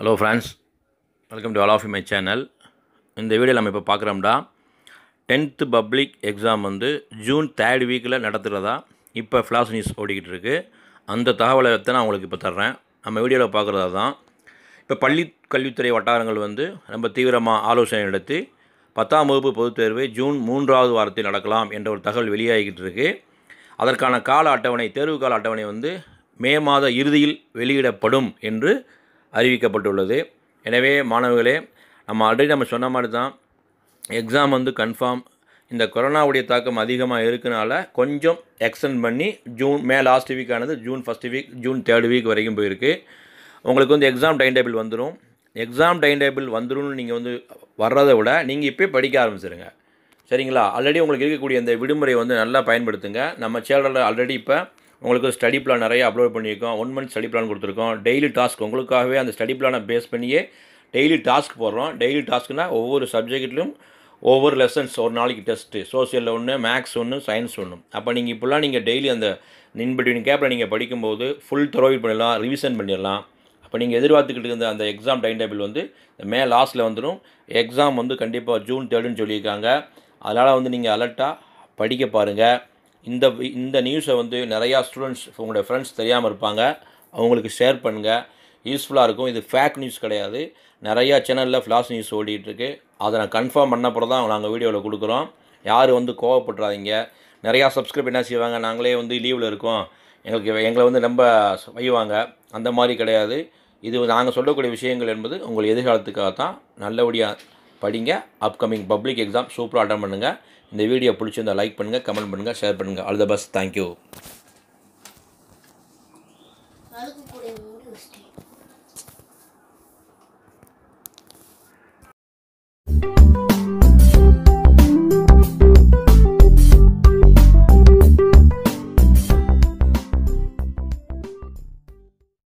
Hello friends welcome to all of my channel இந்த வீடியோவில் நம்ம இப்போ பார்க்குறோம்டா டென்த்து பப்ளிக் எக்ஸாம் வந்து ஜூன் தேர்ட் வீக்கில் நடத்துகிறதா இப்போ ஃப்ளாஷ் நியூஸ் ஓடிக்கிட்டு இருக்கு அந்த தகவலை வைத்து நான் உங்களுக்கு இப்போ தர்றேன் நம்ம வீடியோவில் பார்க்குறதா தான் இப்போ பள்ளி கல்வித்துறை வட்டாரங்கள் வந்து ரொம்ப தீவிரமாக ஆலோசனை நடத்தி பத்தாம் வகுப்பு பொதுத் தேர்வு ஜூன் மூன்றாவது வாரத்தில் நடக்கலாம் என்ற ஒரு தகவல் வெளியாகிக்கிட்டு இருக்குது அதற்கான கால அட்டவணை தேர்வு கால அட்டவணை வந்து மே மாத இறுதியில் வெளியிடப்படும் என்று அறிவிக்கப்பட்டுள்ளது எனவே மாணவர்களே நம்ம ஆல்ரெடி நம்ம சொன்ன மாதிரி தான் எக்ஸாம் வந்து கன்ஃபார்ம் இந்த கொரோனாவுடைய தாக்கம் அதிகமாக இருக்கனால கொஞ்சம் எக்ஸ்டென்ட் பண்ணி ஜூன் மே லாஸ்ட் வீக்கானது June first week June third week வரைக்கும் போயிருக்கு உங்களுக்கு வந்து எக்ஸாம் டைம் டேபிள் வந்துடும் எக்ஸாம் டைம் டேபிள் வந்துடும் நீங்கள் வந்து வர்றதை விட நீங்கள் இப்போ படிக்க ஆரம்பிச்சிருங்க சரிங்களா ஆல்ரெடி உங்களுக்கு இருக்கக்கூடிய இந்த விடுமுறையை வந்து நல்லா பயன்படுத்துங்க நம்ம சேனலில் ஆல்ரெடி இப்போ உங்களுக்கு ஸ்டடி பிளான் நிறைய அப்லோட் பண்ணியிருக்கோம் ஒன் மந்த் ஸ்டடி பிளான் கொடுத்துருக்கோம் டெய்லி டாஸ்க் உங்களுக்காகவே அந்த ஸ்டடி பிளானை பேஸ் பண்ணியே டெய்லி டாஸ்க் போடுறோம் டெய்லி டாஸ்க்னால் ஒவ்வொரு சப்ஜெக்ட்லையும் ஒவ்வொரு லெசன்ஸ் ஒரு நாளைக்கு டெஸ்ட்டு சோசியலில் ஒன்று மேக்ஸ் ஒன்று சயின்ஸ் ஒன்று அப்போ நீங்கள் இப்போல்லாம் நீங்கள் டெய்லி அந்த நின் பிட்வீன் கேப்பில் நீங்கள் படிக்கும்போது ஃபுல் தரோவி பண்ணிடலாம் ரிவிஷன் பண்ணிடலாம் அப்போ நீங்கள் எதிர்பார்த்துக்கிட்டு இருந்த அந்த எக்ஸாம் டைம் டேபிள் வந்து மே லாஸ்ட்டில் வந்துடும் எக்ஸாம் வந்து கண்டிப்பாக ஜூன் தேர்டுன்னு சொல்லியிருக்காங்க அதனால் வந்து நீங்கள் அலர்ட்டாக படிக்க பாருங்கள் இந்த இந்த நியூஸை வந்து நிறையா ஸ்டூடெண்ட்ஸ் உங்களுடைய ஃப்ரெண்ட்ஸ் தெரியாமல் இருப்பாங்க அவங்களுக்கு ஷேர் பண்ணுங்கள் யூஸ்ஃபுல்லாக இருக்கும் இது ஃபேக் நியூஸ் கிடையாது நிறையா சேனலில் ஃப்ளாஷ் நியூஸ் ஓடிட்டுருக்கு அதை நான் கன்ஃபார்ம் பண்ண தான் நாங்கள் வீடியோவில் கொடுக்குறோம் யார் வந்து கோவப்படுறாதீங்க நிறையா சப்ஸ்கிரைப் என்ன செய்வாங்க நாங்களே வந்து லீவில் இருக்கோம் எங்களுக்கு எங்களை வந்து ரொம்ப வைவாங்க அந்த மாதிரி கிடையாது இது நாங்கள் சொல்லக்கூடிய விஷயங்கள் என்பது உங்கள் எதிர்காலத்துக்காக தான் நல்லபடியாக படிங்க அப்கமிங் பப்ளிக் எக்ஸாம் சூப்பராக அட்டன் பண்ணுங்கள் இந்த வீடியோ பிடிச்சிருந்தால் லைக் பண்ணுங்கள் கமெண்ட் பண்ணுங்கள் ஷேர் பண்ணுங்கள் all the best thank you Thank you.